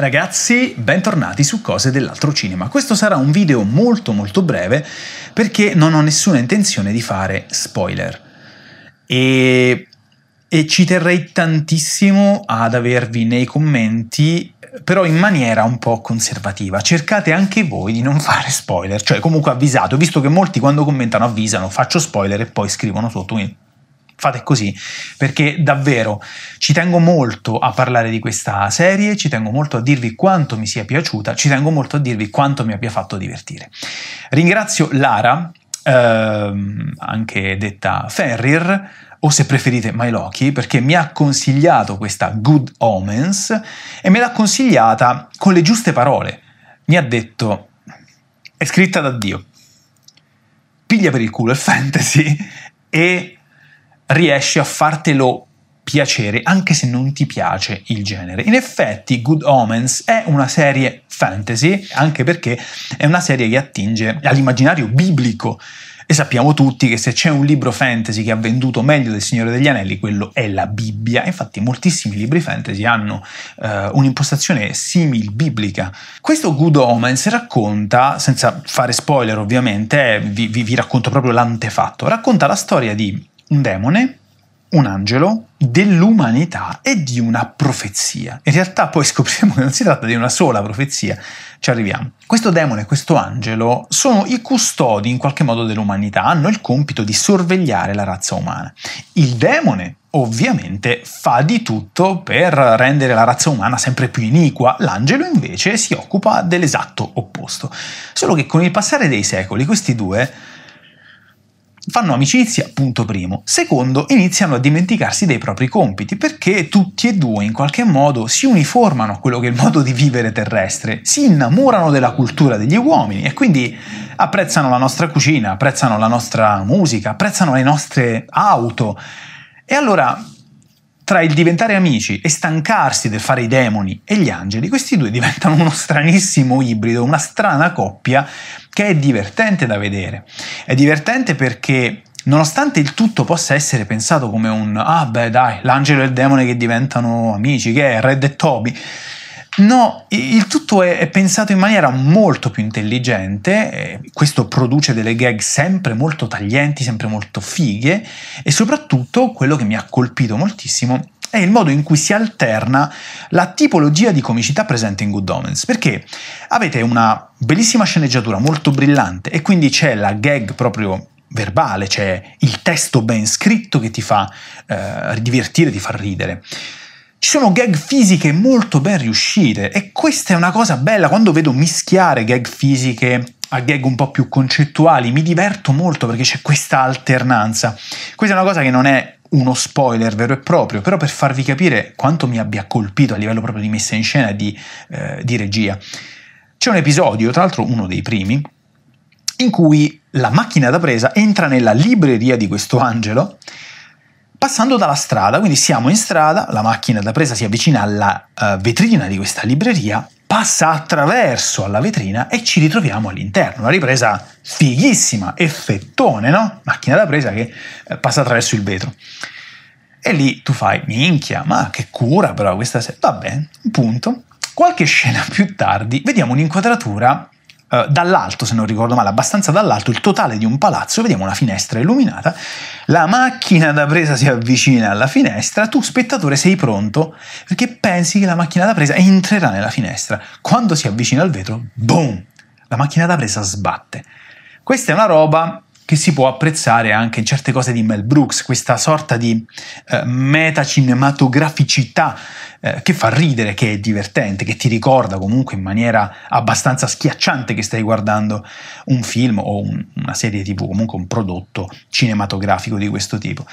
Ragazzi, bentornati su Cose dell'altro cinema. Questo sarà un video molto molto breve perché non ho nessuna intenzione di fare spoiler. E, e ci terrei tantissimo ad avervi nei commenti però in maniera un po' conservativa. Cercate anche voi di non fare spoiler, cioè comunque avvisate, visto che molti quando commentano avvisano, faccio spoiler e poi scrivono sotto, quindi fate così, perché davvero ci tengo molto a parlare di questa serie, ci tengo molto a dirvi quanto mi sia piaciuta, ci tengo molto a dirvi quanto mi abbia fatto divertire. Ringrazio Lara, ehm, anche detta Ferrir, o se preferite My Loki, perché mi ha consigliato questa Good Omens e me l'ha consigliata con le giuste parole. Mi ha detto, è scritta da Dio, piglia per il culo il fantasy e riesce a fartelo piacere anche se non ti piace il genere. In effetti Good Omens è una serie fantasy anche perché è una serie che attinge all'immaginario biblico e sappiamo tutti che se c'è un libro fantasy che ha venduto meglio del Signore degli Anelli, quello è la Bibbia. Infatti moltissimi libri fantasy hanno eh, un'impostazione simil biblica. Questo Good Omens racconta, senza fare spoiler ovviamente, eh, vi, vi, vi racconto proprio l'antefatto, racconta la storia di un demone, un angelo, dell'umanità e di una profezia. In realtà poi scopriremo che non si tratta di una sola profezia, ci arriviamo. Questo demone e questo angelo sono i custodi in qualche modo dell'umanità, hanno il compito di sorvegliare la razza umana. Il demone ovviamente fa di tutto per rendere la razza umana sempre più iniqua, l'angelo invece si occupa dell'esatto opposto. Solo che con il passare dei secoli questi due fanno amicizia, punto primo. Secondo, iniziano a dimenticarsi dei propri compiti, perché tutti e due in qualche modo si uniformano a quello che è il modo di vivere terrestre, si innamorano della cultura degli uomini e quindi apprezzano la nostra cucina, apprezzano la nostra musica, apprezzano le nostre auto. E allora tra il diventare amici e stancarsi del fare i demoni e gli angeli, questi due diventano uno stranissimo ibrido, una strana coppia che è divertente da vedere. È divertente perché nonostante il tutto possa essere pensato come un ah beh dai, l'angelo e il demone che diventano amici, che è Red e Toby, No, il tutto è, è, pensato in maniera molto più intelligente, questo produce delle gag sempre molto taglienti, sempre molto fighe e soprattutto quello che mi ha colpito moltissimo è il modo in cui si alterna la tipologia di comicità presente in Good Omens, perché avete una bellissima sceneggiatura molto brillante e quindi c'è la gag proprio verbale, c'è il testo ben scritto che ti fa eh, divertire, ti fa ridere. Ci sono gag fisiche molto ben riuscite e questa è una cosa bella quando vedo mischiare gag fisiche a gag un po' più concettuali, mi diverto molto perché c'è questa alternanza. Questa è una cosa che non è uno spoiler vero e proprio, però per farvi capire quanto mi abbia colpito a livello proprio di messa in scena e di, eh, di regia. C'è un episodio, tra l'altro uno dei primi, in cui la macchina da presa entra nella libreria di questo angelo passando dalla strada, quindi siamo in strada, la macchina da presa si avvicina alla uh, vetrina di questa libreria, passa attraverso alla vetrina e ci ritroviamo all'interno. Una ripresa fighissima, effettone, no? Macchina da presa che eh, passa attraverso il vetro. E lì tu fai, minchia, ma che cura però questa sera. Vabbè, punto. Qualche scena più tardi vediamo un'inquadratura eh, dall'alto, se non ricordo male, abbastanza dall'alto, il totale di un palazzo, vediamo una finestra illuminata, la macchina da presa si avvicina alla finestra, tu spettatore sei pronto perché pensi che la macchina da presa entrerà nella finestra. Quando si avvicina al vetro, boom, la macchina da presa sbatte. Questa è una roba che si può apprezzare anche in certe cose di Mel Brooks, questa sorta di eh, metacinematograficità eh, che fa ridere, che è divertente, che ti ricorda comunque in maniera abbastanza schiacciante che stai guardando un film o un, una serie tv, comunque un prodotto cinematografico di questo tipo.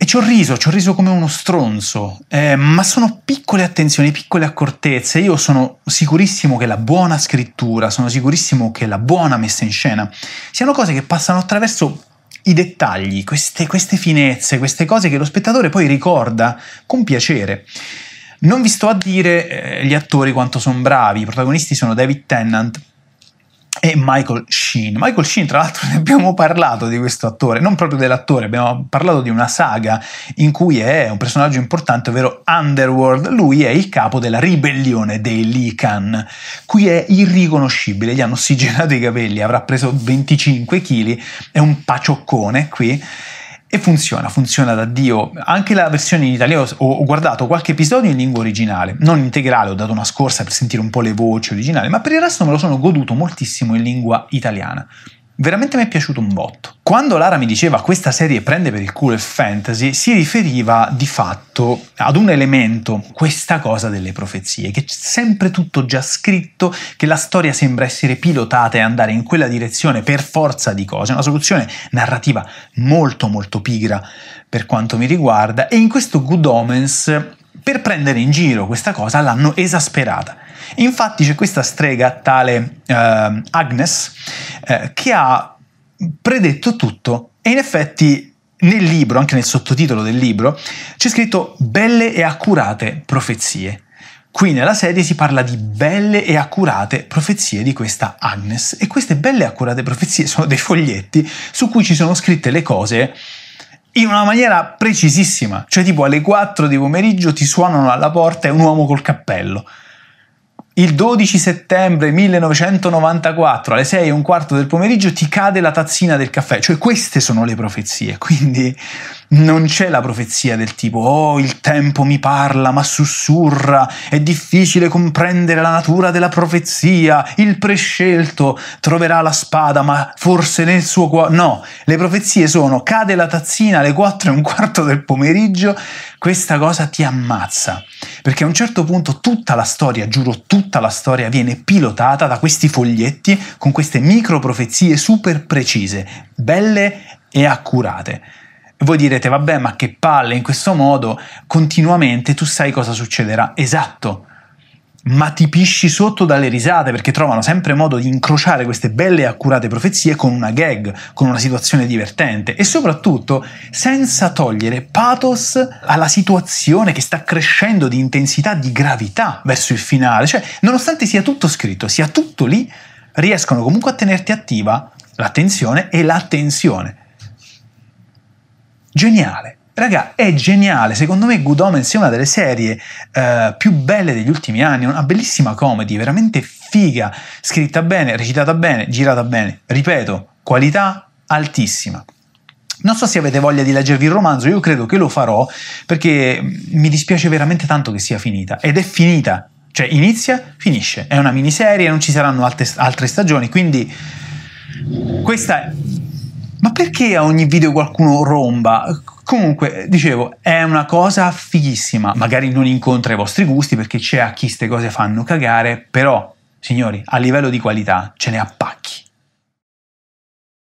E ci ho riso, ci ho riso come uno stronzo, eh, ma sono piccole attenzioni, piccole accortezze. Io sono sicurissimo che la buona scrittura, sono sicurissimo che la buona messa in scena siano cose che passano attraverso i dettagli, queste, queste finezze, queste cose che lo spettatore poi ricorda con piacere. Non vi sto a dire eh, gli attori quanto sono bravi, i protagonisti sono David Tennant e Michael Sheen. Michael Sheen, tra l'altro, ne abbiamo parlato di questo attore, non proprio dell'attore, abbiamo parlato di una saga in cui è un personaggio importante, ovvero Underworld. Lui è il capo della ribellione dei Likan. Qui è irriconoscibile, gli hanno ossigenato i capelli, avrà preso 25 kg, è un pacioccone qui. E funziona, funziona da Dio. Anche la versione in italiano ho, ho, guardato qualche episodio in lingua originale, non integrale, ho dato una scorsa per sentire un po' le voci originali, ma per il resto me lo sono goduto moltissimo in lingua italiana veramente mi è piaciuto un botto. Quando Lara mi diceva questa serie prende per il culo il fantasy, si riferiva di fatto ad un elemento, questa cosa delle profezie, che c'è sempre tutto già scritto, che la storia sembra essere pilotata e andare in quella direzione per forza di cose, una soluzione narrativa molto molto pigra per quanto mi riguarda, e in questo Good Omens per prendere in giro questa cosa l'hanno esasperata. Infatti c'è questa strega tale eh, Agnes eh, che ha predetto tutto e in effetti nel libro, anche nel sottotitolo del libro, c'è scritto belle e accurate profezie. Qui nella serie si parla di belle e accurate profezie di questa Agnes e queste belle e accurate profezie sono dei foglietti su cui ci sono scritte le cose in una maniera precisissima. Cioè, tipo alle 4 di pomeriggio ti suonano alla porta e un uomo col cappello. Il 12 settembre 1994 alle 6 e un quarto del pomeriggio ti cade la tazzina del caffè. Cioè, queste sono le profezie. Quindi non c'è la profezia del tipo oh il tempo mi parla ma sussurra, è difficile comprendere la natura della profezia, il prescelto troverà la spada ma forse nel suo cuore... No, le profezie sono cade la tazzina alle 4 e un quarto del pomeriggio, questa cosa ti ammazza, perché a un certo punto tutta la storia, giuro tutta la storia viene pilotata da questi foglietti con queste micro profezie super precise, belle e accurate. Voi direte, vabbè, ma che palle, in questo modo continuamente tu sai cosa succederà. Esatto, ma ti pisci sotto dalle risate perché trovano sempre modo di incrociare queste belle e accurate profezie con una gag, con una situazione divertente e soprattutto senza togliere pathos alla situazione che sta crescendo di intensità, di gravità verso il finale. Cioè, nonostante sia tutto scritto, sia tutto lì, riescono comunque a tenerti attiva l'attenzione e l'attenzione. Geniale. Raga, è geniale. Secondo me Good Omens è una delle serie eh, più belle degli ultimi anni. Una bellissima comedy, veramente figa. Scritta bene, recitata bene, girata bene. Ripeto, qualità altissima. Non so se avete voglia di leggervi il romanzo, io credo che lo farò perché mm, mi dispiace veramente tanto che sia finita. Ed è finita, cioè inizia, finisce. È una miniserie, non ci saranno altre, altre stagioni, quindi questa ma perché a ogni video qualcuno romba? Comunque, dicevo, è una cosa fighissima. Magari non incontra i vostri gusti perché c'è a chi queste cose fanno cagare, però, signori, a livello di qualità ce ne appacchi.